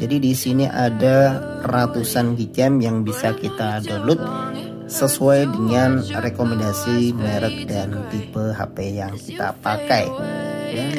Jadi di sini ada ratusan gicam yang bisa kita download sesuai dengan rekomendasi merek dan tipe HP yang kita pakai. Dan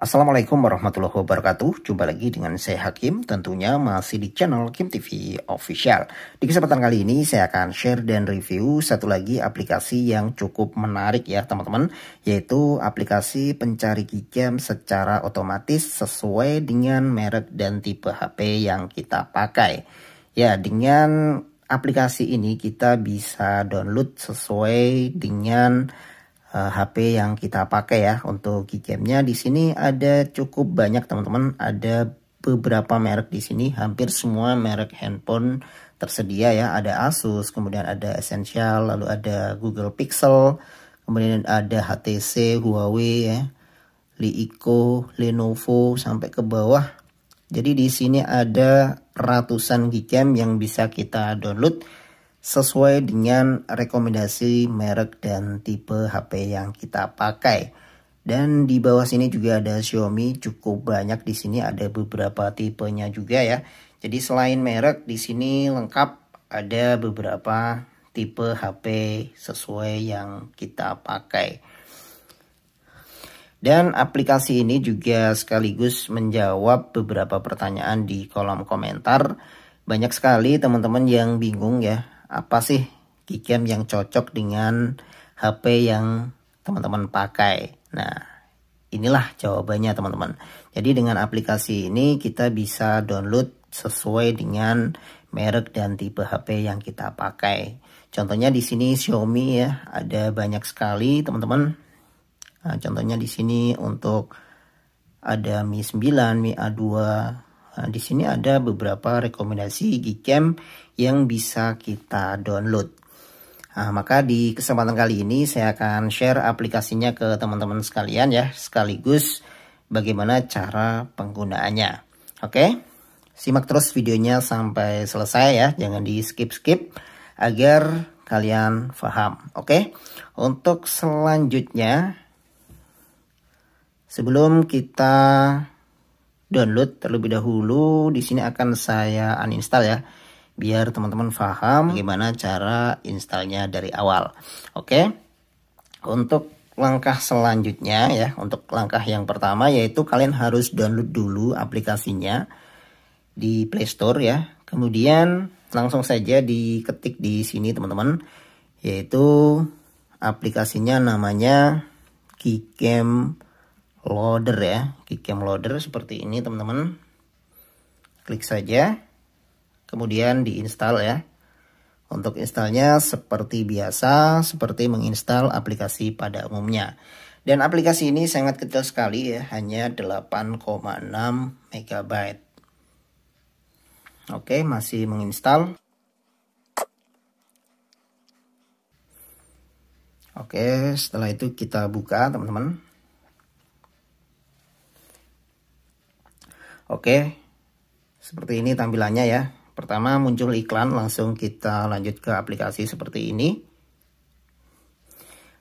Assalamualaikum warahmatullahi wabarakatuh. Jumpa lagi dengan saya Hakim, tentunya masih di channel Kim TV Official. Di kesempatan kali ini saya akan share dan review satu lagi aplikasi yang cukup menarik ya teman-teman, yaitu aplikasi pencari keycam secara otomatis sesuai dengan merek dan tipe HP yang kita pakai. Ya, dengan aplikasi ini kita bisa download sesuai dengan uh, eh, HP yang kita pakai ya untuk keycapnya. Di sini ada cukup banyak teman-teman, ada beberapa merek di sini, hampir semua merek handphone tersedia ya. Ada Asus, kemudian ada Essential, lalu ada Google Pixel, kemudian ada HTC, Huawei ya, Liiko, Lenovo sampai ke bawah. Jadi di sini ada ratusan gigam yang bisa kita download sesuai dengan rekomendasi merek dan tipe HP yang kita pakai. Dan di bawah sini juga ada Xiaomi cukup banyak di sini ada beberapa tipenya juga ya. Jadi selain merek di sini lengkap ada beberapa tipe HP sesuai yang kita pakai. Dan aplikasi ini juga sekaligus menjawab beberapa pertanyaan di kolom komentar. Banyak sekali teman-teman yang bingung ya apa sih keycam yang cocok dengan HP yang teman-teman pakai. Nah, inilah jawabannya teman-teman. Jadi dengan aplikasi ini kita bisa download sesuai dengan merek dan tipe HP yang kita pakai. Contohnya di sini Xiaomi ya, ada banyak sekali teman-teman. Nah, contohnya di sini untuk ada Mi 9, Mi A2, Nah, di sini ada beberapa rekomendasi Gcam yang bisa kita download. Nah, maka di kesempatan kali ini saya akan share aplikasinya ke teman-teman sekalian ya, sekaligus bagaimana cara penggunaannya. Oke, simak terus videonya sampai selesai ya, jangan di skip-skip agar kalian paham. Oke, untuk selanjutnya sebelum kita download terlebih dahulu. Di sini akan saya uninstall ya biar teman-teman paham gimana cara installnya dari awal. Oke. Untuk langkah selanjutnya ya, untuk langkah yang pertama yaitu kalian harus download dulu aplikasinya di Play Store ya. Kemudian langsung saja diketik di sini teman-teman yaitu aplikasinya namanya Keycam loader ya kickcam loader seperti ini teman-teman klik saja kemudian diinstal ya untuk installnya seperti biasa seperti menginstal aplikasi pada umumnya dan aplikasi ini sangat kecil sekali ya hanya 8,6 MB oke masih menginstal oke setelah itu kita buka teman-teman Oke, seperti ini tampilannya ya. Pertama muncul iklan, langsung kita lanjut ke aplikasi seperti ini.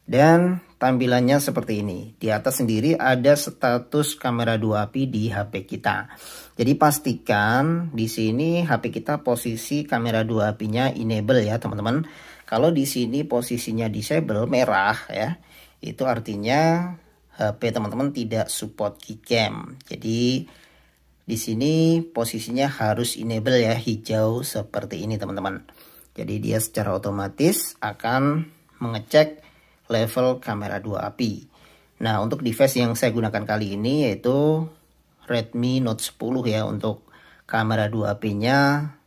Dan tampilannya seperti ini. Di atas sendiri ada status kamera 2P di HP kita. Jadi pastikan di sini HP kita posisi kamera 2P-nya enable ya teman-teman. Kalau di sini posisinya disable merah ya, itu artinya HP teman-teman tidak support keycam. Jadi di sini posisinya harus enable ya hijau seperti ini teman-teman. Jadi dia secara otomatis akan mengecek level kamera 2 api. Nah untuk device yang saya gunakan kali ini yaitu Redmi Note 10 ya untuk kamera 2 apinya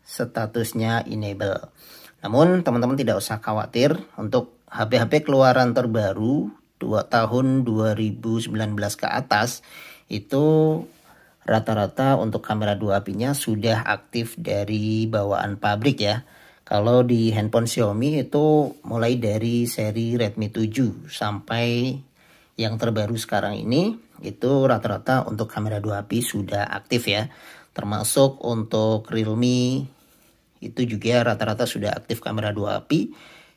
statusnya enable. Namun teman-teman tidak usah khawatir untuk HP-HP keluaran terbaru 2 tahun 2019 ke atas itu rata-rata untuk kamera dua apinya sudah aktif dari bawaan pabrik ya. Kalau di handphone Xiaomi itu mulai dari seri Redmi 7 sampai yang terbaru sekarang ini itu rata-rata untuk kamera dua api sudah aktif ya. Termasuk untuk Realme itu juga rata-rata sudah aktif kamera dua api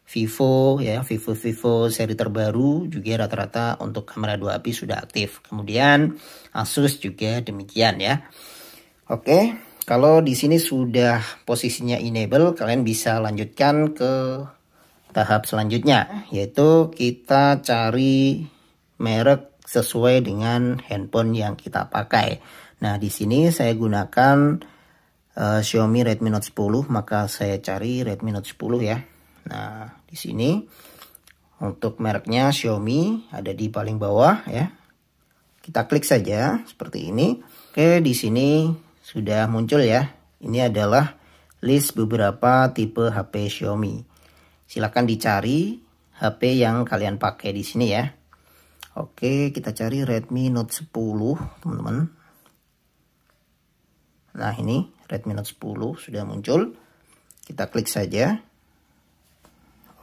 Vivo ya, Vivo Vivo seri terbaru juga rata-rata untuk kamera dua api sudah aktif. Kemudian Asus juga demikian ya. Oke, kalau di sini sudah posisinya enable, kalian bisa lanjutkan ke tahap selanjutnya yaitu kita cari merek sesuai dengan handphone yang kita pakai. Nah, di sini saya gunakan uh, Xiaomi Redmi Note 10, maka saya cari Redmi Note 10 ya. Nah, di sini untuk mereknya Xiaomi ada di paling bawah ya. Kita klik saja seperti ini. Oke, di sini sudah muncul ya. Ini adalah list beberapa tipe HP Xiaomi. silakan dicari HP yang kalian pakai di sini ya. Oke, kita cari Redmi Note 10, teman-teman. Nah, ini Redmi Note 10 sudah muncul. Kita klik saja.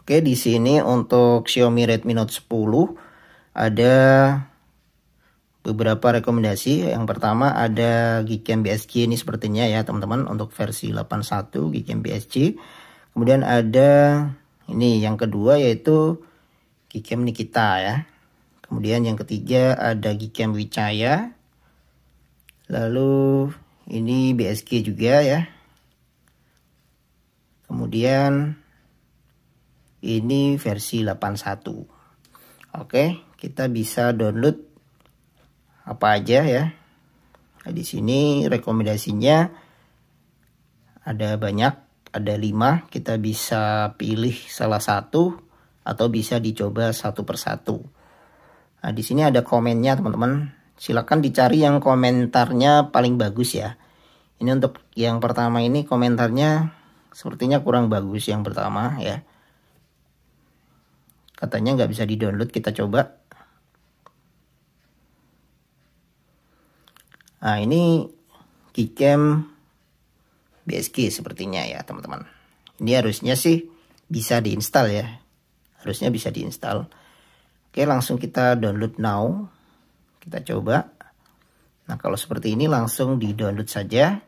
Oke, di sini untuk Xiaomi Redmi Note 10 ada beberapa rekomendasi. Yang pertama ada Gigcam BSG ini sepertinya ya teman-teman untuk versi 81 Gigcam BSG. Kemudian ada ini yang kedua yaitu Gigcam Nikita ya. Kemudian yang ketiga ada Gigcam Wicaya. Lalu ini BSG juga ya. Kemudian ini versi 81 oke kita bisa download apa aja ya nah, di sini rekomendasinya ada banyak ada lima. kita bisa pilih salah satu atau bisa dicoba satu persatu nah di sini ada komennya teman-teman silahkan dicari yang komentarnya paling bagus ya ini untuk yang pertama ini komentarnya sepertinya kurang bagus yang pertama ya katanya nggak bisa di download kita coba nah ini Keycam BSK sepertinya ya teman-teman ini harusnya sih bisa diinstal ya harusnya bisa diinstal oke langsung kita download now kita coba nah kalau seperti ini langsung di download saja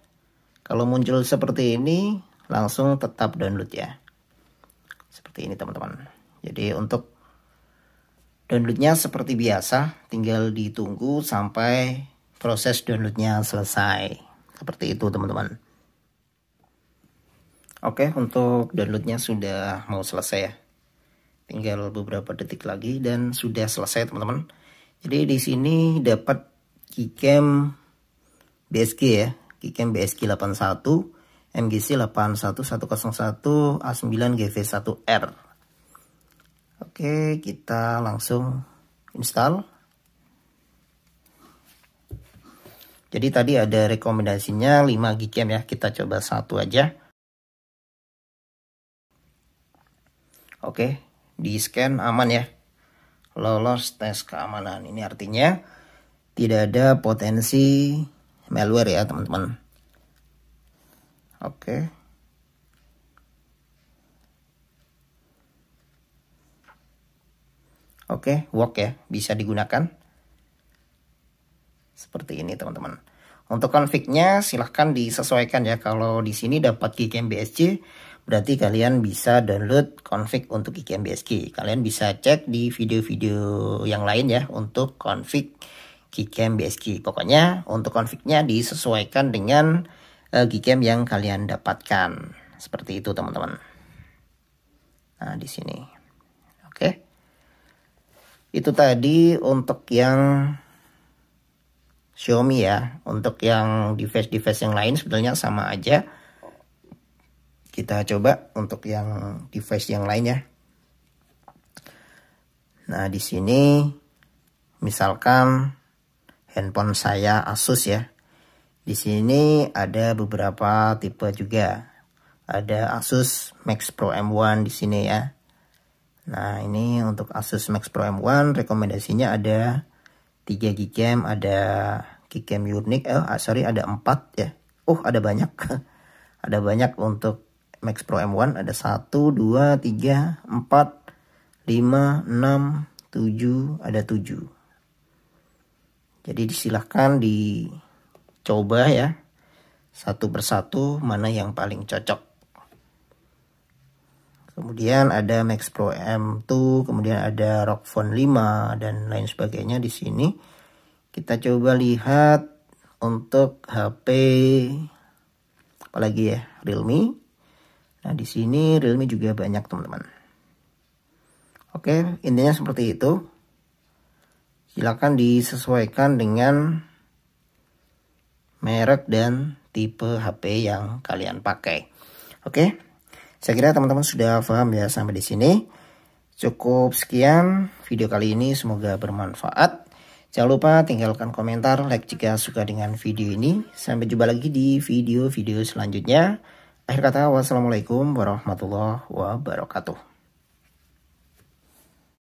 kalau muncul seperti ini langsung tetap download ya seperti ini teman-teman jadi untuk downloadnya seperti biasa, tinggal ditunggu sampai proses downloadnya selesai. Seperti itu teman-teman. Oke, untuk downloadnya sudah mau selesai ya. Tinggal beberapa detik lagi dan sudah selesai teman-teman. Jadi di sini dapat Keycam BSG ya, Keycam BSG 81, MGC 81101 A9 GV1R. Oke, kita langsung install. Jadi tadi ada rekomendasinya 5 GCam ya, kita coba satu aja. Oke, di scan aman ya. Lolos tes keamanan. Ini artinya tidak ada potensi malware ya, teman-teman. Oke. Oke, okay, work ya, bisa digunakan. Seperti ini teman-teman. Untuk config silahkan disesuaikan ya. Kalau di sini dapat BSC, berarti kalian bisa download config untuk BSC. Kalian bisa cek di video-video yang lain ya untuk config BSC. Pokoknya untuk config disesuaikan dengan uh, eh, GKM yang kalian dapatkan. Seperti itu teman-teman. Nah, di sini. Oke. Okay. Itu tadi untuk yang Xiaomi ya. Untuk yang device-device yang lain sebenarnya sama aja. Kita coba untuk yang device yang lainnya. Nah, di sini misalkan handphone saya Asus ya. Di sini ada beberapa tipe juga. Ada Asus Max Pro M1 di sini ya. Nah ini untuk Asus Max Pro M1 rekomendasinya ada 3 Gcam, ada Gcam Unique, eh oh, sorry ada 4 ya. Oh ada banyak, ada banyak untuk Max Pro M1 ada 1, 2, 3, 4, 5, 6, 7, ada 7. Jadi disilahkan dicoba ya satu persatu mana yang paling cocok. Kemudian ada Max Pro M2, kemudian ada Rock Phone 5 dan lain sebagainya di sini. Kita coba lihat untuk HP apalagi ya, Realme. Nah, di sini Realme juga banyak, teman-teman. Oke, intinya seperti itu. Silakan disesuaikan dengan merek dan tipe HP yang kalian pakai. Oke. Okay? Saya kira teman-teman sudah paham ya sampai di sini. Cukup sekian video kali ini, semoga bermanfaat. Jangan lupa tinggalkan komentar, like jika suka dengan video ini. Sampai jumpa lagi di video-video selanjutnya. Akhir kata, wassalamualaikum warahmatullahi wabarakatuh.